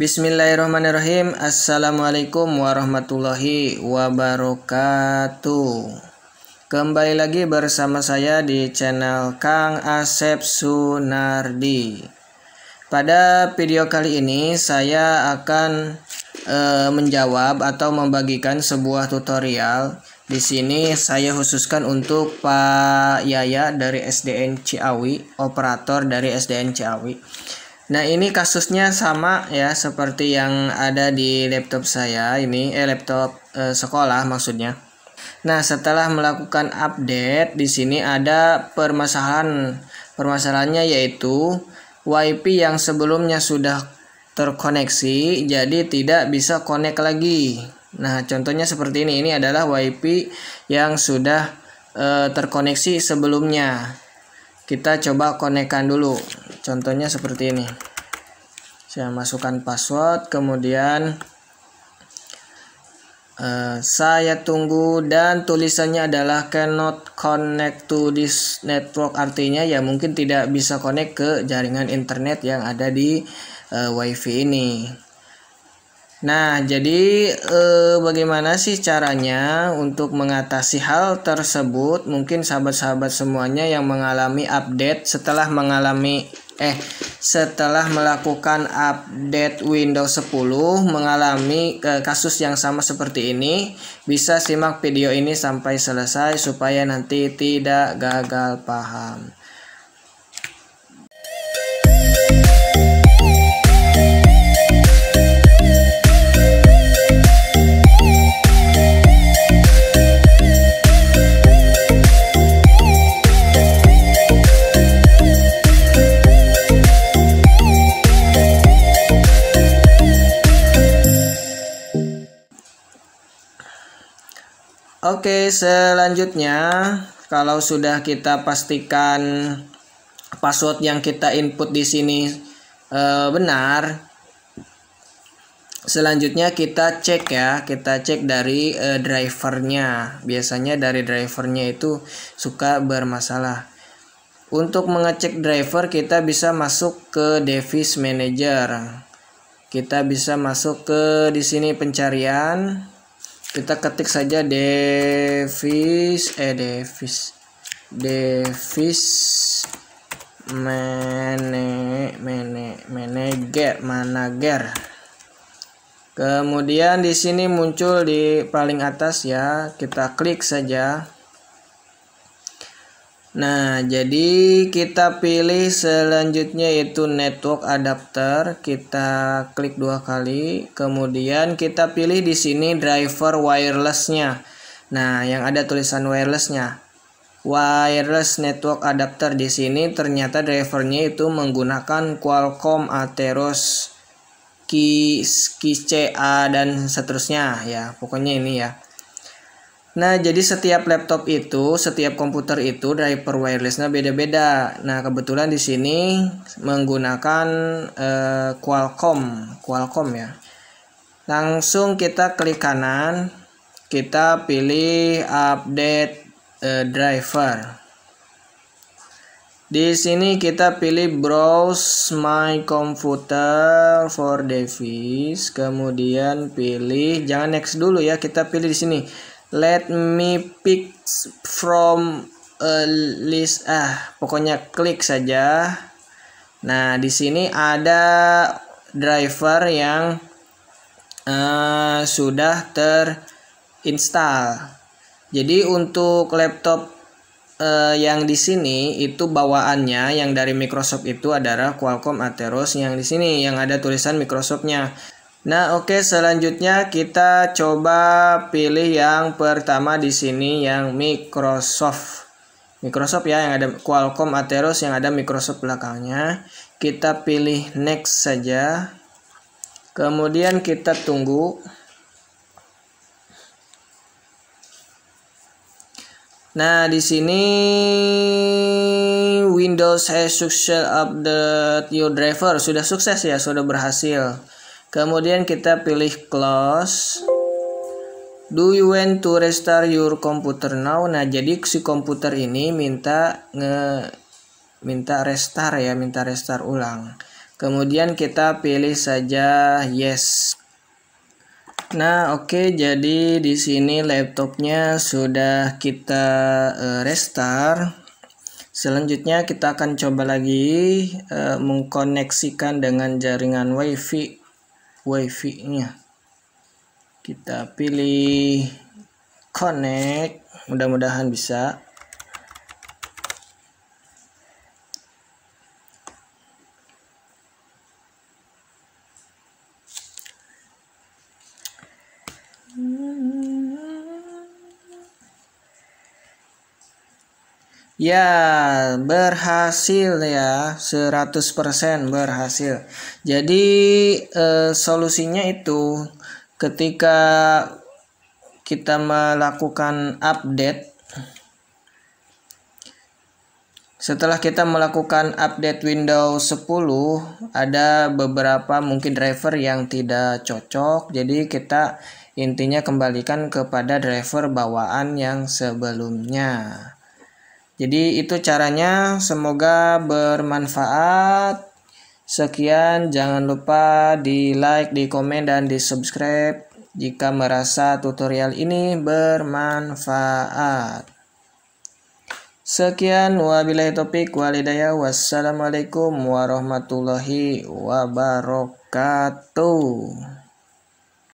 Bismillahirrahmanirrahim Assalamualaikum warahmatullahi wabarakatuh Kembali lagi bersama saya di channel Kang Asep Sunardi Pada video kali ini saya akan e, menjawab atau membagikan sebuah tutorial Di sini saya khususkan untuk Pak Yaya dari SDN Ciawi Operator dari SDN Ciawi Nah ini kasusnya sama ya seperti yang ada di laptop saya ini eh laptop eh, sekolah maksudnya. Nah setelah melakukan update di sini ada permasalahan permasalahannya yaitu WiFi yang sebelumnya sudah terkoneksi jadi tidak bisa connect lagi. Nah contohnya seperti ini ini adalah WiFi yang sudah eh, terkoneksi sebelumnya kita coba konekkan dulu contohnya seperti ini saya masukkan password kemudian uh, saya tunggu dan tulisannya adalah cannot connect to this network artinya ya mungkin tidak bisa connect ke jaringan internet yang ada di uh, wifi ini Nah, jadi e, bagaimana sih caranya untuk mengatasi hal tersebut? Mungkin sahabat-sahabat semuanya yang mengalami update setelah mengalami eh setelah melakukan update Windows 10 mengalami e, kasus yang sama seperti ini, bisa simak video ini sampai selesai supaya nanti tidak gagal paham. Oke, selanjutnya kalau sudah kita pastikan password yang kita input di sini e, benar, selanjutnya kita cek ya, kita cek dari e, drivernya. Biasanya dari drivernya itu suka bermasalah. Untuk mengecek driver kita bisa masuk ke device manager. Kita bisa masuk ke di sini pencarian kita ketik saja Davis eh Davis Davis mane mane manager manager kemudian di sini muncul di paling atas ya kita klik saja Nah, jadi kita pilih selanjutnya yaitu network adapter. Kita klik dua kali, kemudian kita pilih di sini driver wirelessnya. Nah, yang ada tulisan wirelessnya. Wireless network adapter di sini ternyata drivernya itu menggunakan Qualcomm Atheros Ki, Ki CA dan seterusnya ya. Pokoknya ini ya. Nah, jadi setiap laptop itu, setiap komputer itu driver wirelessnya beda-beda. Nah, kebetulan di sini menggunakan eh, Qualcomm, Qualcomm ya. Langsung kita klik kanan, kita pilih update eh, driver. Di sini kita pilih browse my computer for device, kemudian pilih jangan next dulu ya, kita pilih di sini let me pick from a list ah pokoknya klik saja nah di sini ada driver yang uh, sudah terinstall jadi untuk laptop uh, yang di sini itu bawaannya yang dari Microsoft itu adalah Qualcomm Atheros yang di sini yang ada tulisan Microsoftnya Nah, oke, okay, selanjutnya kita coba pilih yang pertama di sini yang Microsoft. Microsoft ya yang ada Qualcomm Atheros yang ada Microsoft belakangnya. Kita pilih next saja. Kemudian kita tunggu. Nah, di sini Windows has eh, success update your driver sudah sukses ya, sudah berhasil. Kemudian kita pilih close. Do you want to restart your computer now? Nah, jadi si komputer ini minta nge minta restart ya, minta restart ulang. Kemudian kita pilih saja yes. Nah, oke, okay, jadi di sini laptopnya sudah kita uh, restart. Selanjutnya kita akan coba lagi uh, mengkoneksikan dengan jaringan WiFi wifi-nya kita pilih connect mudah-mudahan bisa Ya, berhasil ya, 100% berhasil. Jadi eh, solusinya itu ketika kita melakukan update setelah kita melakukan update Windows 10 ada beberapa mungkin driver yang tidak cocok jadi kita intinya kembalikan kepada driver bawaan yang sebelumnya jadi itu caranya, semoga bermanfaat. Sekian, jangan lupa di like, di komen, dan di subscribe jika merasa tutorial ini bermanfaat. Sekian, wabillahi topik walidaya, wassalamualaikum warahmatullahi wabarakatuh.